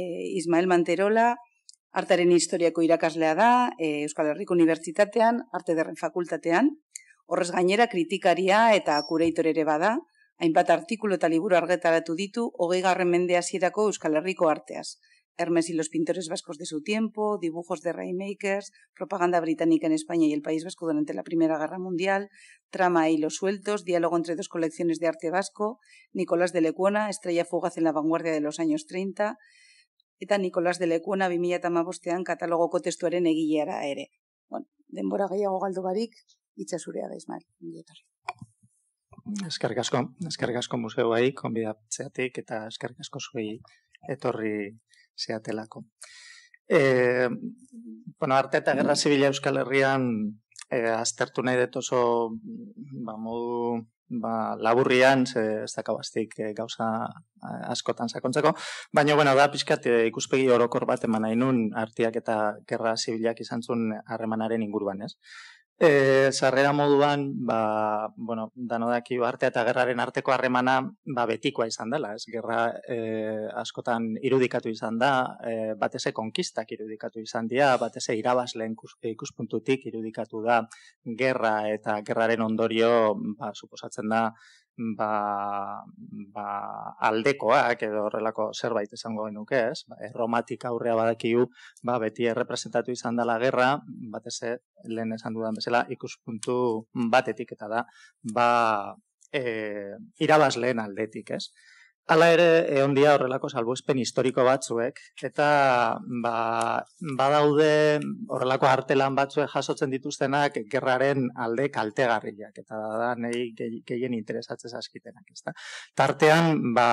E, Ismael Manterola, artaren historiako irakaslea da, e, Euskal Herriko Unibertsitatean, arte derren fakultatean, horrez gainera kritikaria eta kureitor ere bada, hainbat artikulu eta liburu argetaratu ditu, hogei garren mende hasierako Euskal Herriko arteaz. Hermes y los pintores vascos de su tiempo, dibujos de Raymakers, propaganda británica en España y el País Vasco durante la Primera Guerra Mundial, trama y los sueltos, diálogo entre dos colecciones de arte vasco, Nicolás de Lecuona, estrella fugaz en la vanguardia de los años 30, eta Nikolas de Lekuena 2015ean katalogoko testuaren egileara ere. Bueno, denbora gehiago galdu barik, itxasurea da Ismael. Milletorri. Eskerrik asko, eskerrik asko museoai, konbidatzeatik eta eskerrik asko zuei etorri seatelako. E, eh, bueno, arte eta gerra zibila Euskal Herrian e, aztertu nahi detoso ba, modu ba, laburrian, ze ez dakabaztik e, eh, gauza eh, askotan sakontzeko, baina, bueno, da, pixkat, eh, ikuspegi orokor bat eman hainun, artiak eta gerra zibilak izan zuen harremanaren inguruan, ez? Eh, sarrera moduan, ba, bueno, dano daki arte eta gerraren arteko harremana, ba, betikoa izan dela, ez? Gerra eh, askotan irudikatu izan da, eh, bat konkistak irudikatu izan dira, bat eze irabazleen ikuspuntutik irudikatu da, gerra eta gerraren ondorio, ba, suposatzen da, ba, ba aldekoak edo horrelako zerbait esango genuke, ez? Ba, erromatik aurrea badakiu, ba beti errepresentatu izan dela gerra, batez ere lehen esan dudan bezala ikuspuntu batetik eta da, ba eh irabazleen aldetik, ez? Hala ere, egon dia horrelako salbuespen historiko batzuek, eta ba, badaude horrelako artelan batzuek jasotzen dituztenak gerraren alde kaltegarriak, eta da nahi gehien interesatzen zaskitenak. Ezta. Tartean, ba,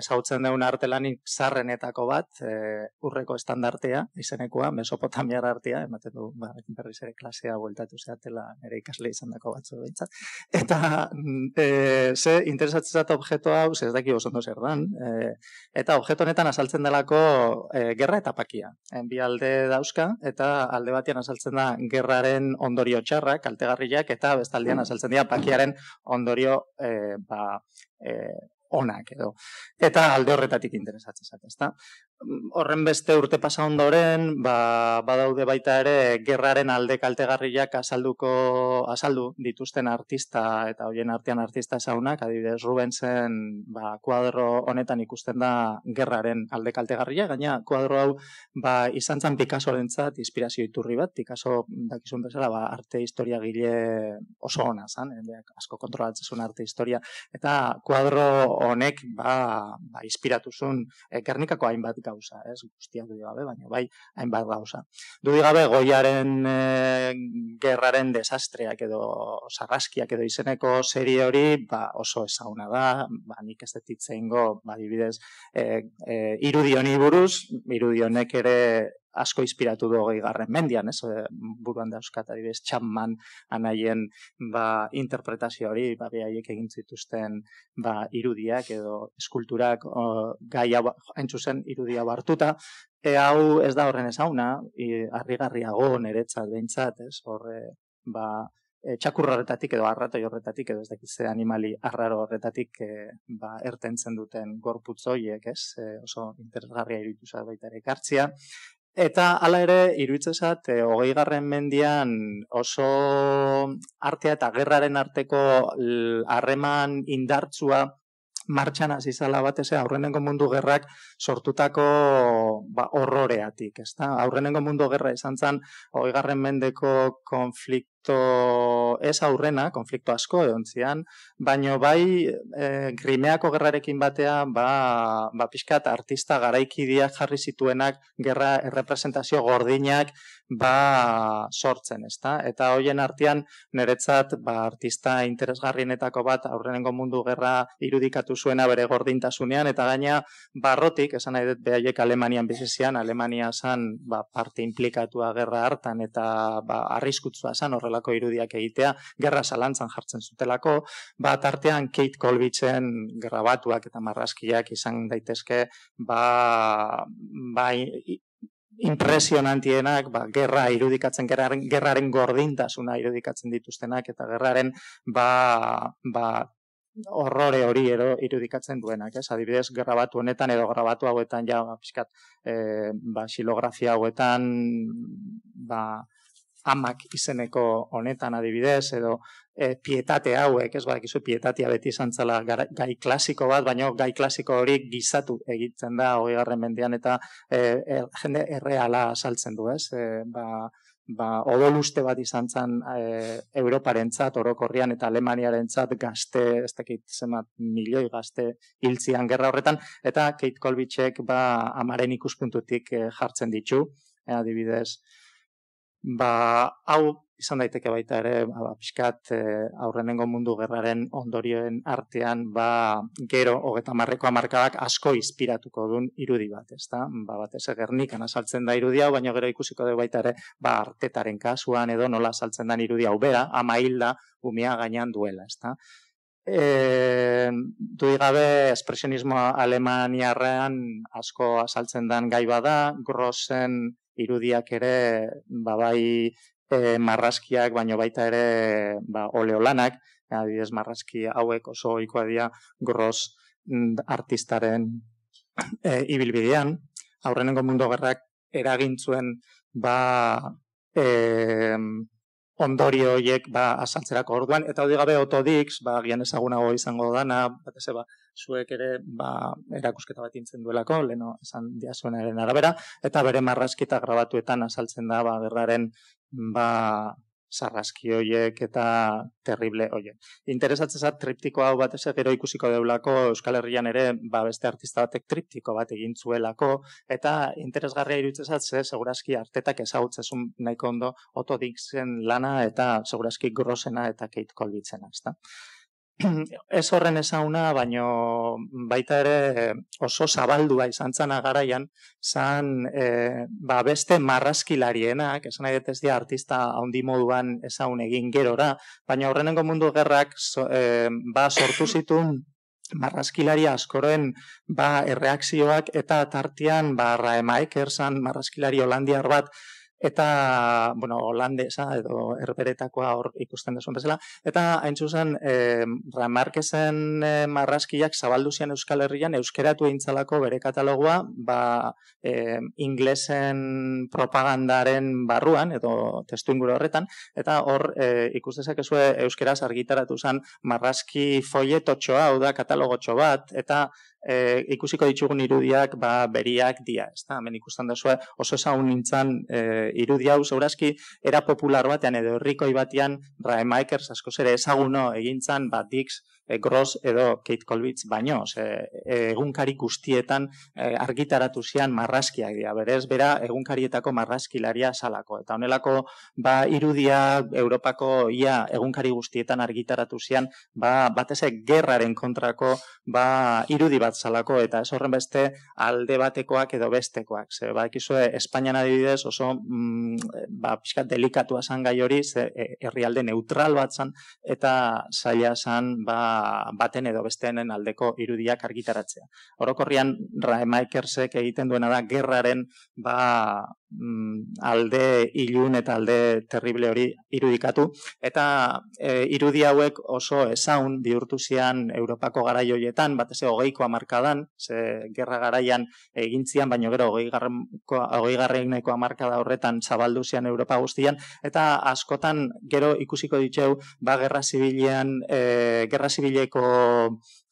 ezautzen deun sarrenetako zarrenetako bat, eh, urreko estandartea, izenekoa, mesopotamiar artea, ematen du, ba, berriz ere klasea bueltatu zeatela nire ikasle izan dako batzu behintzat. Eta, e, ze, interesatzen hau, ez dakio dakio oso ondo zer eh, eta objeto honetan azaltzen delako eh, gerra eta pakia. En bi alde dauzka eta alde batean azaltzen da gerraren ondorio txarrak, kaltegarriak eta bestaldean mm. azaltzen dira pakiaren ondorio e, ba, e, onak edo. Eta alde horretatik interesatzen zaten, ezta? horren beste urte pasa ondoren, ba, badaude baita ere gerraren alde kaltegarriak azalduko azaldu dituzten artista eta hoien artean artista esaunak, adibidez Rubensen ba kuadro honetan ikusten da gerraren alde kaltegarria, gaina kuadro hau ba izan zen Picassorentzat inspirazio iturri bat, Picasso dakizun bezala ba arte historia gile oso ona zan, endeak eh, asko kontrolatzen arte historia eta kuadro honek ba, ba inspiratuzun e, eh, Gernikako hainbat gau gauza, ez? Guztiak dudik gabe, baina bai, hainbat gauza. Dudik gabe, goiaren e, gerraren desastreak edo sarraskiak edo izeneko serie hori, ba, oso ezauna da, ba, nik ez detitzen go, ba, dibidez, e, eh, e, eh, buruz, irudionek ere asko inspiratu du hogei mendian, ez? buruan da euskat, adibidez, txamman anaien ba, interpretazio hori, ba, behaiek egin zituzten ba, irudiak edo eskulturak o, gai hau entzuzen irudia hartuta, E, hau ez da horren ezauna, e, arrigarriago neretzat behintzat, ez? Horre, ba, e, edo arratoi horretatik edo ez dakit ze animali arraro horretatik e, ba, ertentzen duten gorputzoiek, ez? E, oso interesgarria irutu baita ere kartzia. Eta hala ere, iruitzesat, e, eh, hogei garren mendian oso artea eta gerraren arteko harreman indartsua martxan azizala bat, ez eh, aurrenengo mundu gerrak sortutako ba, horroreatik, ez da? Aurrenengo mundu gerra izan zen, hogei garren mendeko konflikt, konflikto ez aurrena, konflikto asko egontzian, baino bai e, Grimeako gerrarekin batea ba, ba pixkat artista garaikidea jarri zituenak gerra errepresentazio gordinak ba sortzen, ezta? Eta hoien artean niretzat ba artista interesgarrienetako bat aurrenengo mundu gerra irudikatu zuena bere gordintasunean eta gaina barrotik, esan nahi dut behaiek Alemanian bizizian, Alemania zan ba, parte implikatua gerra hartan eta ba, arriskutzua zan horrela olako irudiak egitea, gerra salantzan jartzen zutelako, bat artean Kate Colbitzen grabatuak eta marraskiak izan daitezke, ba, ba impresionantienak, ba, gerra irudikatzen, gerraren, gordintasuna irudikatzen dituztenak, eta gerraren ba, ba, horrore hori ero irudikatzen duenak, ez? Adibidez, grabatu honetan edo grabatu hauetan ja, ba, pixkat, eh ba, hauetan, ba, amak izeneko honetan adibidez, edo e, pietate hauek, ez badak izu, pietatea beti zela gai klasiko bat, baina gai klasiko hori gizatu egiten da, hori garren mendian, eta e, jende erreala saltzen du, ez? E, ba, ba, odoluste bat izan zan e, Europaren txat, orokorrian, eta Alemaniaren txat, gazte, ez dakit zemat, milioi gazte hiltzian gerra horretan, eta Kate Kolbitzek ba, amaren ikuspuntutik e, jartzen ditu, adibidez, ba, hau izan daiteke baita ere, ba, ba pixkat e, aurrenengo mundu gerraren ondorioen artean, ba, gero, hogeta marrekoa markadak asko inspiratuko duen irudi bat, ez da? Ba, bat ez da irudi hau, baina gero ikusiko dugu baita ere, ba, artetaren kasuan edo nola asaltzen da irudi hau, bera, ama hilda, umea gainean duela, ezta? da? E, dui gabe espresionismoa alemaniarrean asko asaltzen den gai bada, grosen irudiak ere ba, bai e, marraskiak baino baita ere ba oleolanak adibidez marraski hauek oso ohikoa dira gros mm, artistaren e, ibilbidean aurrenengo mundu gerrak eragintzen ba ondorio hoiek ba asaltzerako orduan eta hori gabe otodix ba gian ezagunago izango dana batez ba, zuek ere ba, erakusketa bat intzen duelako leno esan diazuenaren arabera eta bere marrazkita grabatuetan asaltzen da ba gerraren ba sarraski hoiek eta terrible hoiek. Interesatzen triptiko hau bat ez gero ikusiko deulako Euskal Herrian ere ba beste artista batek triptiko bat egin zuelako eta interesgarria irutzen ze segurazki artetak ezagutzen nahiko ondo Otto Dixen lana eta segurazki grosena eta Kate Colbitzena, ezta? ez horren ezauna, baino baita ere oso zabaldua izan zana garaian, zan eh, ba beste marrazkilarienak, esan nahi ez dira artista handi moduan ezaun egin gerora, baina horrenengo mundu gerrak so, eh, ba sortu zitun marrazkilaria askoren ba erreakzioak eta tartian ba Raemaik marrazkilari holandiar bat eta, bueno, holandesa edo erberetakoa hor ikusten desuen bezala, eta hain zuzen, e, Ramarkesen e, marraskiak zabaldu zian Euskal Herrian, euskeratu eintzalako bere katalogua, ba, inglesen propagandaren barruan, edo testu horretan, eta hor e, ikustezak euskeraz argitaratu zen marraski foietotxoa, hau da katalogotxo bat, eta e, ikusiko ditugun irudiak ba, beriak dia, ez da, hemen ikusten duzu oso zaun nintzen e, irudi hau, zaurazki, era popular batean edo herrikoi batean, Brian asko ere ezaguno egintzan, ba, e, Gross edo Kate Colbitz baino, ze, e, egunkari guztietan eh, argitaratu zian marraskiak dira, berez, bera egunkarietako marraskilaria salako, eta honelako ba irudia Europako ia egunkari guztietan argitaratu zian, ba, batezek gerraren kontrako ba, irudi bat salako, eta ez horren beste alde batekoak edo bestekoak, ze, ba, ekizue, Espainian adibidez oso mm, ba, pixkat delikatu asan gai hori, ze, e, herrialde neutral bat zan, eta zaila zan, Ba, baten edo besteenen aldeko irudiak argitaratzea. Orokorrian Raemakersek egiten duena da gerraren ba, Mm, alde ilun eta alde terrible hori irudikatu. Eta e, irudi hauek oso ezaun bihurtu zian Europako garaioietan hoietan, bat eze hogeiko amarkadan, ze gerra garaian egintzian, baino gero hogei garreineko amarkada horretan zabaldu zian Europa guztian, eta askotan gero ikusiko ditxeu, ba gerra zibilean, e, gerra zibileko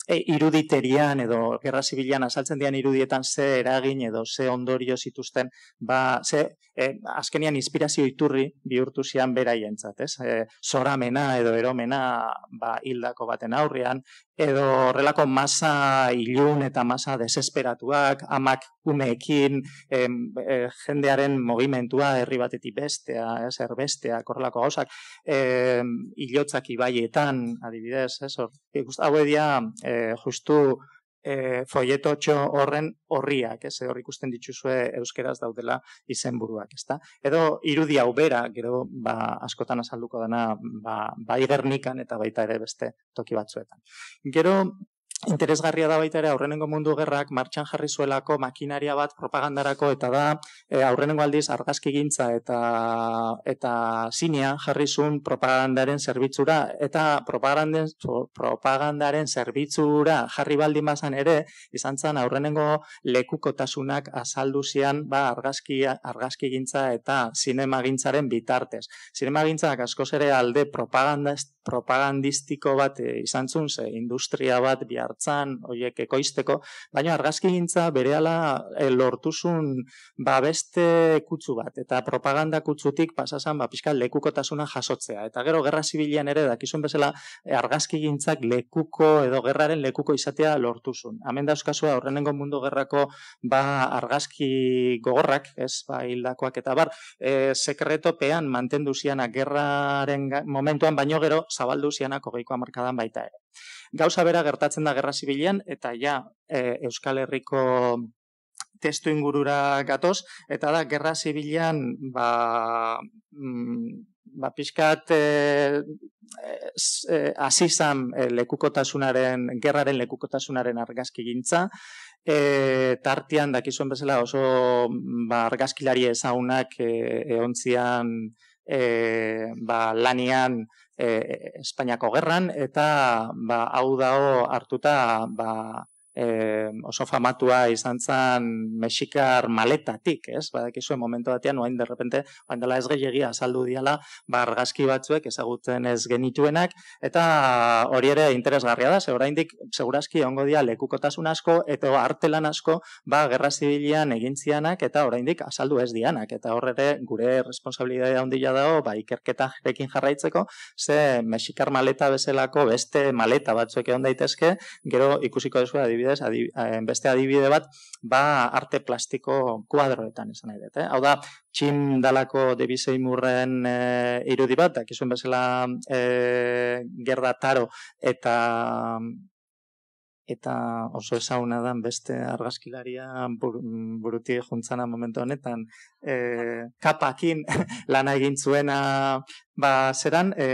e, iruditerian edo gerra zibilian azaltzen dian irudietan ze eragin edo ze ondorio zituzten, ba, ze e, azkenian inspirazio iturri bihurtu zian beraientzat, ez? soramena e, edo eromena ba, hildako baten aurrean, edo horrelako masa ilun eta masa desesperatuak, amak umeekin e, jendearen mogimentua herri batetik bestea, ez erbestea, korrelako gauzak, e, ilotzak ibaietan, adibidez, ez, hori, guztu, hau eh, justu, e, folletotxo horren horriak, ez hor ikusten dituzue euskeraz daudela izenburuak, ezta. Edo irudia hau bera, gero ba, askotan azalduko dana, ba, ba eta baita ere beste toki batzuetan. Gero interesgarria da baita ere aurrenengo mundu gerrak martxan jarri zuelako makinaria bat propagandarako eta da eh, aurrengo aldiz argazki gintza eta eta sinia jarri zuen propagandaren zerbitzura eta propagandaren, propagandaren zerbitzura jarri baldin bazan ere izan zen aurrenengo lekukotasunak azaldu zian ba argazki argazki gintza eta zinema gintzaren bitartez zinema gintzak askoz ere alde propaganda propagandistiko bat e, izan zuen ze industria bat bihar martzan hoiek ekoizteko, baina argazkigintza berehala e, lortuzun ba beste kutsu bat eta propaganda kutsutik pasasan ba pizkal lekukotasuna jasotzea eta gero gerra zibilian ere dakizun bezala eh, argazkigintzak lekuko edo gerraren lekuko izatea lortuzun. Hemen dauzkazua horrenengo mundu gerrako ba argazki gogorrak, ez, ba hildakoak eta bar, e, eh, sekretopean mantendu zianak gerraren momentuan baino gero zabaldu zianak 20 hamarkadan baita ere. Gauza bera gertatzen da Gerra eta ja e, Euskal Herriko testu ingurura gatoz, eta da, Gerra Zibilian, ba, mm, ba pixkat e, e, e azizan lekukotasunaren, gerraren lekukotasunaren argazki gintza, E, tartian dakizuen bezala oso ba, argazkilari ezaunak e, eontzian ba, lanian e, Espainiako gerran, eta ba, hau dago hartuta ba, eh, oso famatua izan zen mexikar maletatik, ez? Badakizue momentu batean, oain derrepente, oain dela ez gehiagia azaldu diala, ba, batzuek ezagutzen ez genituenak, eta hori ere interesgarria da, ze oraindik segurazki ongo dia lekukotasun asko, eta artelan asko, ba, gerra zibilian egintzianak, eta oraindik azaldu ez dianak, eta horre gure responsabilitatea handia dago, ba, ikerketa jarekin jarraitzeko, ze mexikar maleta bezalako beste maleta batzuek egon daitezke, gero ikusiko desu dibi adibidez, adibide, eh, beste adibide bat, ba arte plastiko kuadroetan izan nahi dut. Eh? Hau da, txin dalako debizei murren eh, irudi bat, dakizuen bezala eh, gerda taro eta eta oso ezaguna da beste argazkilaria bur, buruti juntzana momentu honetan e, kapakin lana egin zuena ba zeran e,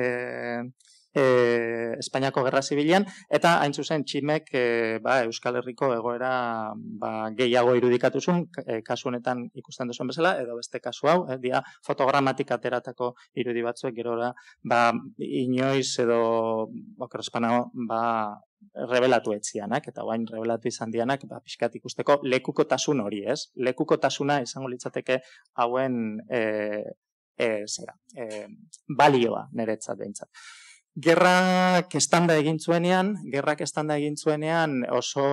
e, Espainiako Gerra Zibilian, eta hain zuzen tximek eh, ba, Euskal Herriko egoera ba, gehiago irudikatu zuen, eh, kasu honetan ikusten duzuen bezala, edo beste kasu hau, e, dia fotogramatik ateratako irudi batzuek gerora ba, inoiz edo okrespanago ba, revelatu ba, etzianak, eta guain revelatu izan dianak, ba, pixkat ikusteko lekukotasun hori, ez? Lekukotasuna izango litzateke hauen e, e, zera, e, balioa niretzat behintzat gerrak estanda egin zuenean, gerrak estanda egin zuenean oso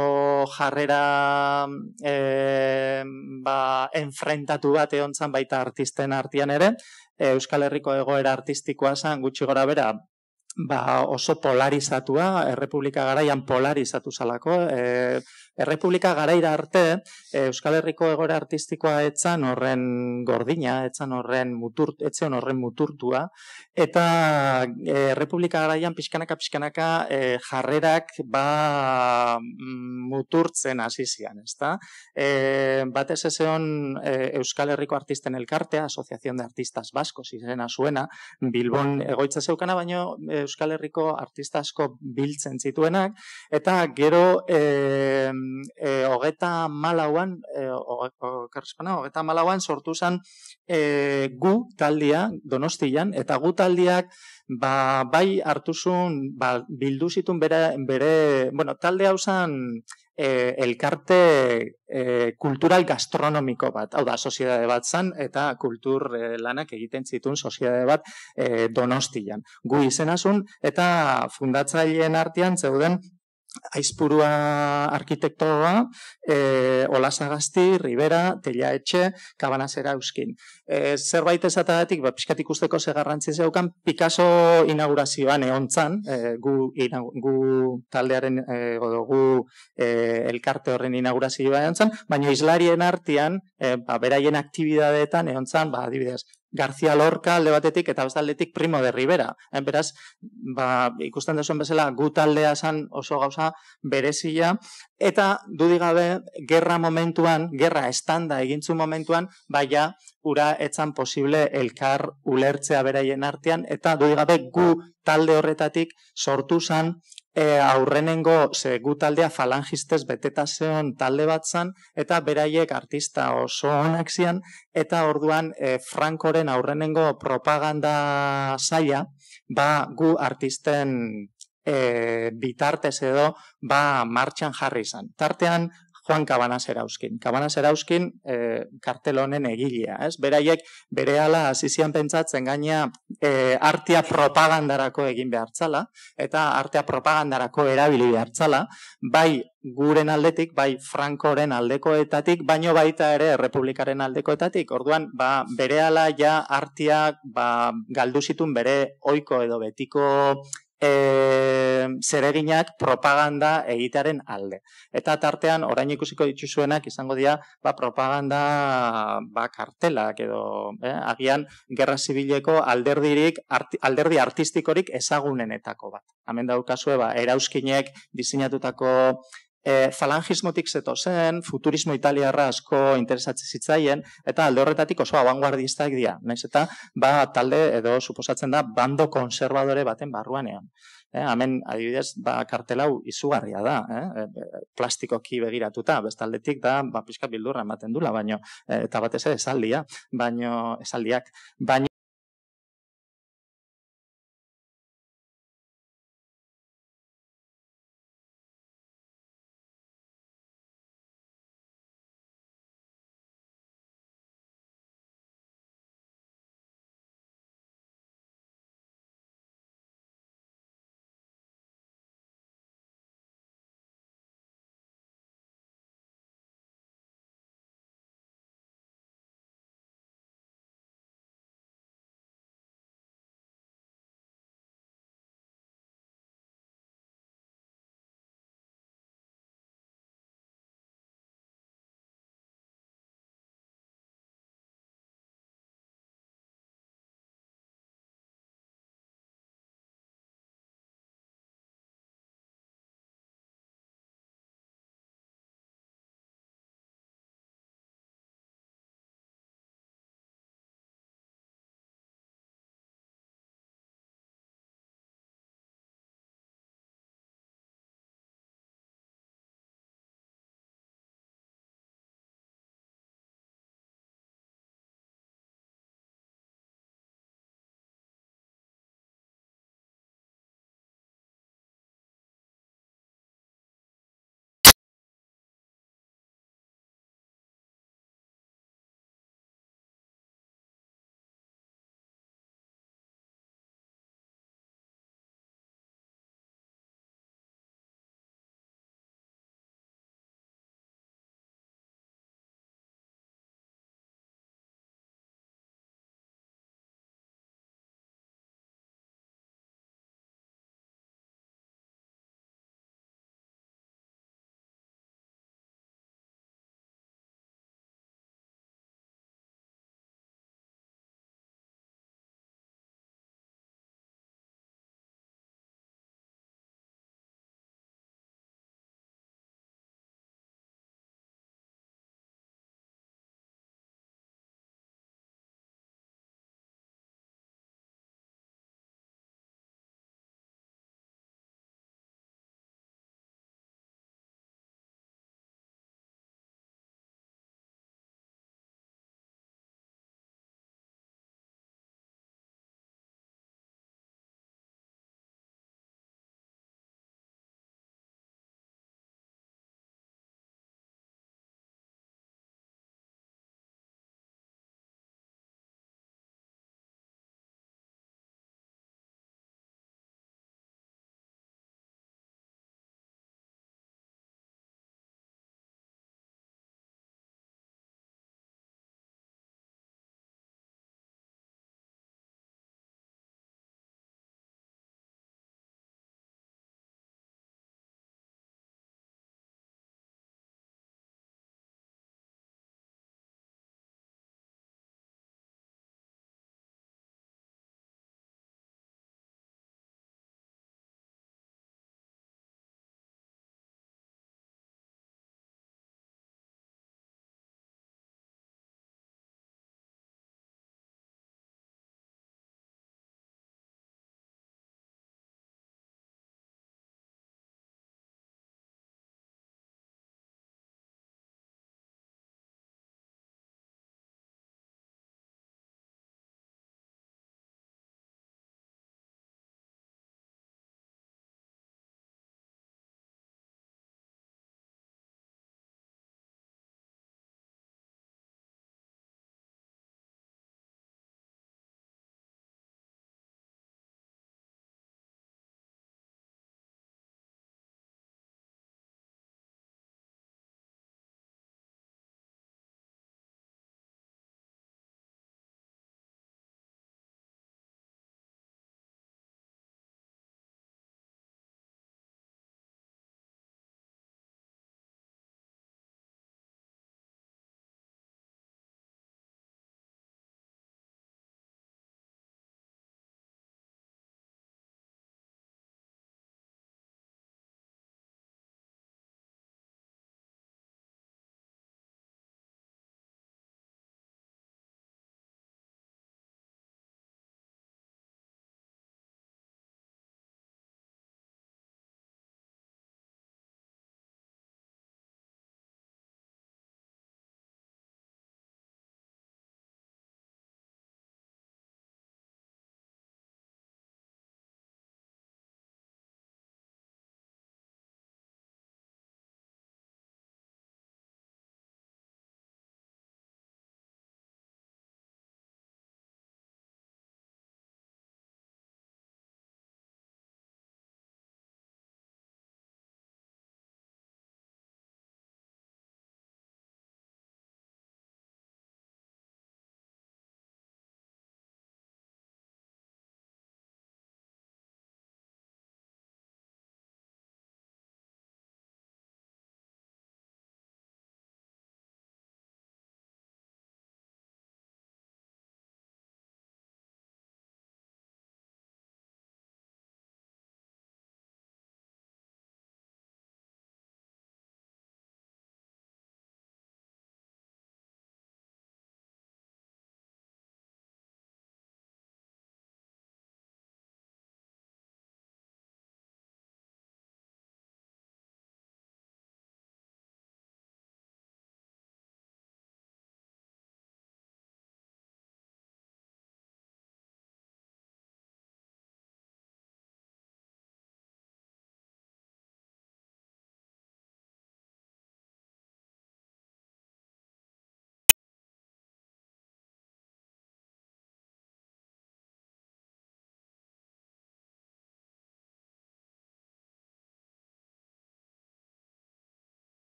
jarrera e, ba, enfrentatu bat egon baita artisten artian ere, e, Euskal Herriko egoera artistikoa zan gutxi gora bera, ba, oso polarizatua, errepublika garaian polarizatu zalako, e, Errepublika garaira arte, Euskal Herriko egore artistikoa etzan horren gordina, etzan horren muturt, etzen horren muturtua, eta eh, Errepublika garaian pixkanaka, pixkanaka e, jarrerak ba mm, muturtzen azizian ezta? E, batez ez Euskal Herriko artisten elkartea, Asociación de Artistas basko izena zuena, Bilbon egoitza zeukana, baino Euskal Herriko artista asko biltzen zituenak, eta gero... E, e, eh, hogeta malauan, e, eh, hogeta malauan sortu zen e, gu taldia, donostian, eta gu taldiak ba, bai hartuzun, ba, bildu zitun bere, bere, bueno, talde hau elkarte e, kultural gastronomiko bat, hau da, sosiedade bat zan, eta kultur lanak egiten zitun sosiedade bat donostian. Gu izenazun, eta fundatzaileen artean zeuden aizpurua arkitektoa, e, eh, olasagazti, ribera, Tella etxe, kabana euskin. E, eh, zerbait ezatagatik, ba, pixkat ikusteko segarrantzi zeukan, Picasso inaugurazioan egon eh, zan, e, gu, gu taldearen, e, gu elkarte horren inaugurazioan egon baina islarien artian, e, ba, beraien aktibidadeetan egon ba, adibidez, García Lorca alde batetik eta bestaldetik Primo de Rivera. Eh, beraz, ba, ikusten duzuen bezala gu taldea esan oso gauza berezia. Eta dudigabe, gerra momentuan, gerra estanda egintzu momentuan, baia ura etzan posible elkar ulertzea beraien artean, eta dudi gabe gu talde horretatik sortu san e, aurrenengo ze gu taldea falangistez beteta zeon talde bat eta beraiek artista oso honak zian, eta orduan e, frankoren aurrenengo propaganda zaia, ba gu artisten e, bitartez edo, ba martxan jarri zan. Tartean, Juan Cabanas Erauskin. Cabanas Erauskin e, kartel egilea, ez? Beraiek berehala hasizian pentsatzen gaina e, artea propagandarako egin behartzala eta artea propagandarako erabili behartzala, bai guren aldetik, bai Frankoren aldekoetatik, baino baita ere Republikaren aldekoetatik. Orduan, ba berehala ja artea ba galdu zitun bere ohiko edo betiko e, zereginak propaganda egitaren alde. Eta tartean, orain ikusiko dituzuenak izango dira, ba, propaganda ba, kartelak edo, eh, agian, gerra zibileko alderdirik, arti, alderdi artistikorik ezagunenetako bat. Hemen daukazue, ba, erauzkinek diseinatutako e, falangismotik zeto zen, futurismo italiarra asko interesatzen zitzaien, eta alde horretatik oso abanguardistak dira, nahiz eta ba, talde edo suposatzen da bando konservadore baten barruanean. E, hemen, adibidez, ba, kartelau izugarria da, e, e, plastikoki begiratuta, bestaldetik da, ba, pixka bildurra ematen dula, baino, e, eta batez ere esaldia, baino, esaldiak, baino,